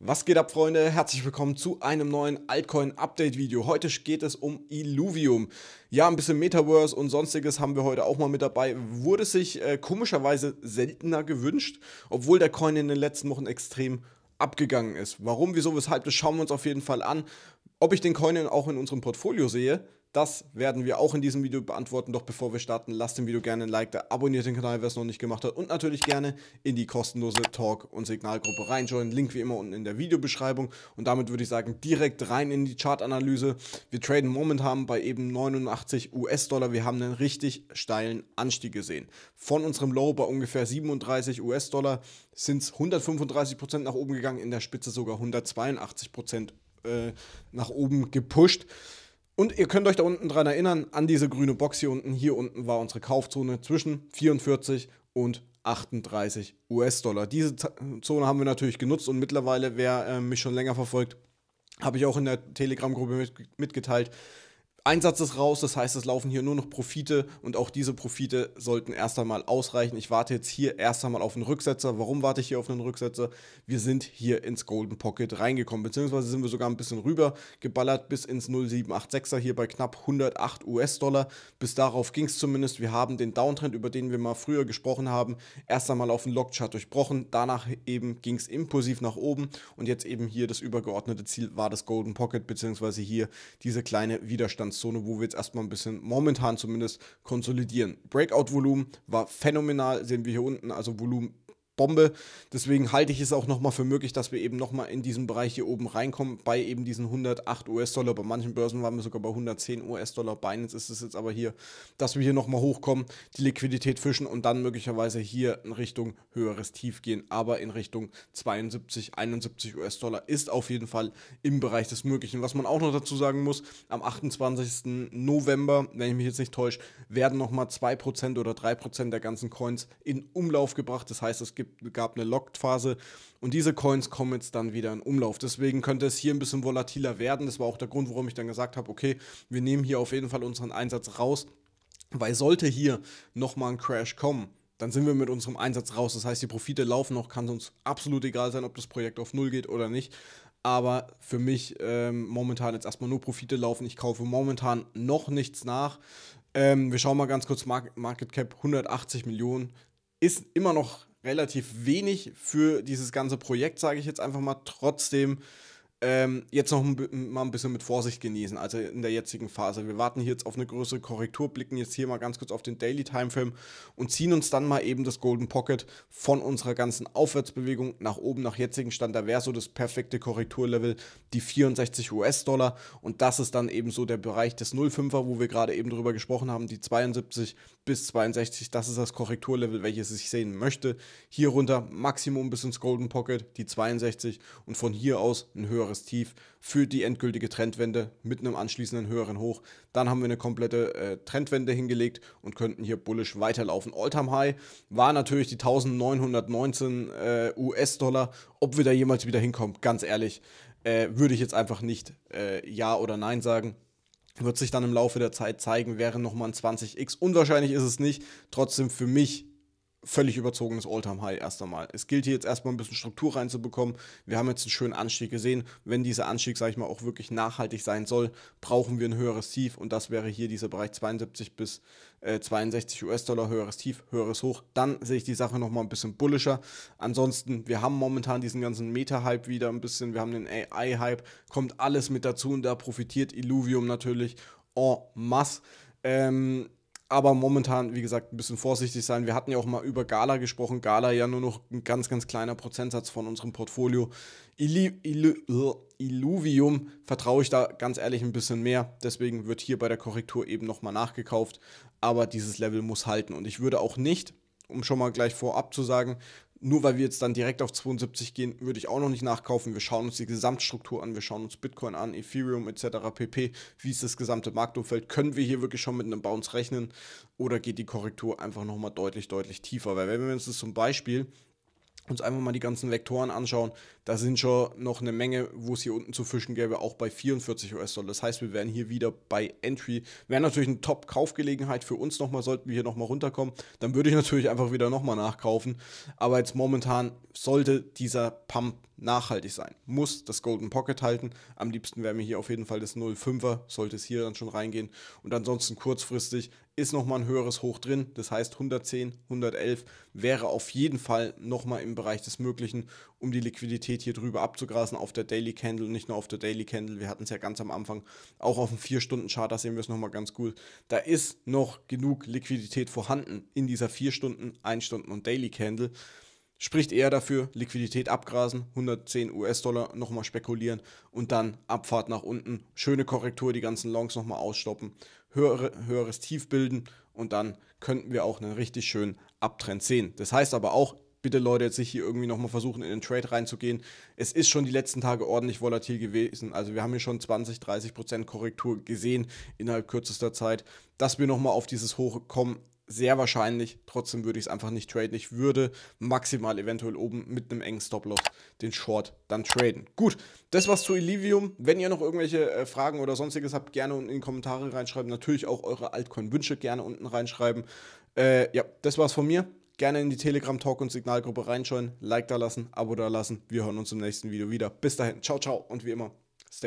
Was geht ab, Freunde? Herzlich willkommen zu einem neuen Altcoin-Update-Video. Heute geht es um Illuvium. Ja, ein bisschen Metaverse und sonstiges haben wir heute auch mal mit dabei. Wurde sich äh, komischerweise seltener gewünscht, obwohl der Coin in den letzten Wochen extrem abgegangen ist. Warum, wieso, weshalb, das schauen wir uns auf jeden Fall an. Ob ich den Coin auch in unserem Portfolio sehe, das werden wir auch in diesem Video beantworten. Doch bevor wir starten, lasst dem Video gerne ein Like da, abonniert den Kanal, wer es noch nicht gemacht hat und natürlich gerne in die kostenlose Talk- und Signalgruppe reinjoinen. Link wie immer unten in der Videobeschreibung. Und damit würde ich sagen, direkt rein in die Chartanalyse. Wir traden momentan bei eben 89 US-Dollar. Wir haben einen richtig steilen Anstieg gesehen. Von unserem Low bei ungefähr 37 US-Dollar sind es 135% nach oben gegangen, in der Spitze sogar 182% äh, nach oben gepusht. Und ihr könnt euch da unten dran erinnern, an diese grüne Box hier unten. Hier unten war unsere Kaufzone zwischen 44 und 38 US-Dollar. Diese Zone haben wir natürlich genutzt und mittlerweile, wer äh, mich schon länger verfolgt, habe ich auch in der Telegram-Gruppe mitgeteilt, Einsatz ist raus, das heißt, es laufen hier nur noch Profite und auch diese Profite sollten erst einmal ausreichen. Ich warte jetzt hier erst einmal auf einen Rücksetzer. Warum warte ich hier auf einen Rücksetzer? Wir sind hier ins Golden Pocket reingekommen, beziehungsweise sind wir sogar ein bisschen rüber geballert bis ins 0786er hier bei knapp 108 US-Dollar. Bis darauf ging es zumindest. Wir haben den Downtrend, über den wir mal früher gesprochen haben, erst einmal auf den Lockchart durchbrochen. Danach eben ging es impulsiv nach oben und jetzt eben hier das übergeordnete Ziel war das Golden Pocket, beziehungsweise hier diese kleine Widerstand. Widerstandszone, wo wir jetzt erstmal ein bisschen momentan zumindest konsolidieren. Breakout-Volumen war phänomenal, sehen wir hier unten, also Volumen Bombe. Deswegen halte ich es auch nochmal für möglich, dass wir eben nochmal in diesen Bereich hier oben reinkommen, bei eben diesen 108 US-Dollar. Bei manchen Börsen waren wir sogar bei 110 US-Dollar. Binance ist es jetzt aber hier, dass wir hier nochmal hochkommen, die Liquidität fischen und dann möglicherweise hier in Richtung höheres Tief gehen, aber in Richtung 72, 71 US-Dollar ist auf jeden Fall im Bereich des Möglichen. Was man auch noch dazu sagen muss, am 28. November, wenn ich mich jetzt nicht täusche, werden nochmal 2% oder 3% der ganzen Coins in Umlauf gebracht. Das heißt, es gibt gibt, gab eine Locked-Phase und diese Coins kommen jetzt dann wieder in Umlauf. Deswegen könnte es hier ein bisschen volatiler werden. Das war auch der Grund, warum ich dann gesagt habe, okay, wir nehmen hier auf jeden Fall unseren Einsatz raus, weil sollte hier nochmal ein Crash kommen, dann sind wir mit unserem Einsatz raus. Das heißt, die Profite laufen noch, kann uns absolut egal sein, ob das Projekt auf Null geht oder nicht. Aber für mich ähm, momentan jetzt erstmal nur Profite laufen. Ich kaufe momentan noch nichts nach. Ähm, wir schauen mal ganz kurz Market Cap 180 Millionen. Ist immer noch relativ wenig für dieses ganze Projekt, sage ich jetzt einfach mal. Trotzdem ähm, jetzt noch mal ein bisschen mit Vorsicht genießen, also in der jetzigen Phase. Wir warten hier jetzt auf eine größere Korrektur, blicken jetzt hier mal ganz kurz auf den Daily Time Film und ziehen uns dann mal eben das Golden Pocket von unserer ganzen Aufwärtsbewegung nach oben, nach jetzigen Stand. Da wäre so das perfekte Korrekturlevel, die 64 US-Dollar und das ist dann eben so der Bereich des 0,5er, wo wir gerade eben darüber gesprochen haben, die 72 bis 62, das ist das Korrekturlevel, welches ich sehen möchte. Hier runter Maximum bis ins Golden Pocket, die 62 und von hier aus ein höherer höheres Tief für die endgültige Trendwende mit einem anschließenden höheren Hoch. Dann haben wir eine komplette äh, Trendwende hingelegt und könnten hier bullisch weiterlaufen. Alltime High war natürlich die 1919 äh, US-Dollar. Ob wir da jemals wieder hinkommen, ganz ehrlich, äh, würde ich jetzt einfach nicht äh, Ja oder Nein sagen. Wird sich dann im Laufe der Zeit zeigen, wäre nochmal ein 20x. Unwahrscheinlich ist es nicht. Trotzdem für mich völlig überzogenes All-Time-High erst einmal. Es gilt hier jetzt erstmal ein bisschen Struktur reinzubekommen. Wir haben jetzt einen schönen Anstieg gesehen. Wenn dieser Anstieg, sage ich mal, auch wirklich nachhaltig sein soll, brauchen wir ein höheres Tief und das wäre hier dieser Bereich 72 bis äh, 62 US-Dollar, höheres Tief, höheres Hoch. Dann sehe ich die Sache nochmal ein bisschen bullischer. Ansonsten, wir haben momentan diesen ganzen Meta-Hype wieder ein bisschen, wir haben den AI-Hype, kommt alles mit dazu und da profitiert Illuvium natürlich en masse. Ähm, aber momentan, wie gesagt, ein bisschen vorsichtig sein. Wir hatten ja auch mal über Gala gesprochen. Gala ja nur noch ein ganz, ganz kleiner Prozentsatz von unserem Portfolio. Illi, Illu, Illuvium vertraue ich da ganz ehrlich ein bisschen mehr. Deswegen wird hier bei der Korrektur eben nochmal nachgekauft. Aber dieses Level muss halten. Und ich würde auch nicht, um schon mal gleich vorab zu sagen, nur weil wir jetzt dann direkt auf 72 gehen, würde ich auch noch nicht nachkaufen. Wir schauen uns die Gesamtstruktur an, wir schauen uns Bitcoin an, Ethereum etc. pp. Wie ist das gesamte Marktumfeld? Können wir hier wirklich schon mit einem Bounce rechnen oder geht die Korrektur einfach nochmal deutlich, deutlich tiefer? Weil wenn wir uns das zum Beispiel uns einfach mal die ganzen Vektoren anschauen, da sind schon noch eine Menge, wo es hier unten zu fischen gäbe, auch bei 44 US-Dollar. Das heißt, wir wären hier wieder bei Entry. Wäre natürlich eine Top-Kaufgelegenheit für uns nochmal, sollten wir hier nochmal runterkommen. Dann würde ich natürlich einfach wieder nochmal nachkaufen. Aber jetzt momentan sollte dieser Pump nachhaltig sein. Muss das Golden Pocket halten. Am liebsten wäre mir hier auf jeden Fall das 0,5er, sollte es hier dann schon reingehen. Und ansonsten kurzfristig ist nochmal ein höheres Hoch drin. Das heißt 110, 111 wäre auf jeden Fall nochmal im Bereich des Möglichen, um die Liquidität hier drüber abzugrasen auf der Daily Candle, nicht nur auf der Daily Candle. Wir hatten es ja ganz am Anfang auch auf dem 4-Stunden-Chart, da sehen wir es nochmal ganz gut. Da ist noch genug Liquidität vorhanden in dieser 4-Stunden, 1-Stunden- und Daily Candle spricht eher dafür, Liquidität abgrasen, 110 US-Dollar nochmal spekulieren und dann Abfahrt nach unten, schöne Korrektur, die ganzen Longs nochmal ausstoppen, höhere, höheres Tief bilden und dann könnten wir auch einen richtig schönen Abtrend sehen. Das heißt aber auch, bitte Leute, jetzt nicht hier irgendwie nochmal versuchen, in den Trade reinzugehen. Es ist schon die letzten Tage ordentlich volatil gewesen. Also wir haben hier schon 20, 30 Prozent Korrektur gesehen innerhalb kürzester Zeit. Dass wir nochmal auf dieses Hoch kommen, sehr wahrscheinlich. Trotzdem würde ich es einfach nicht traden. Ich würde maximal eventuell oben mit einem engen Stop-Loss den Short dann traden. Gut, das war's zu Illivium. Wenn ihr noch irgendwelche äh, Fragen oder sonstiges habt, gerne unten in die Kommentare reinschreiben. Natürlich auch eure Altcoin-Wünsche gerne unten reinschreiben. Äh, ja, das war's von mir. Gerne in die Telegram-Talk- und Signalgruppe reinschauen. Like da lassen, Abo da lassen. Wir hören uns im nächsten Video wieder. Bis dahin, ciao, ciao und wie immer, stay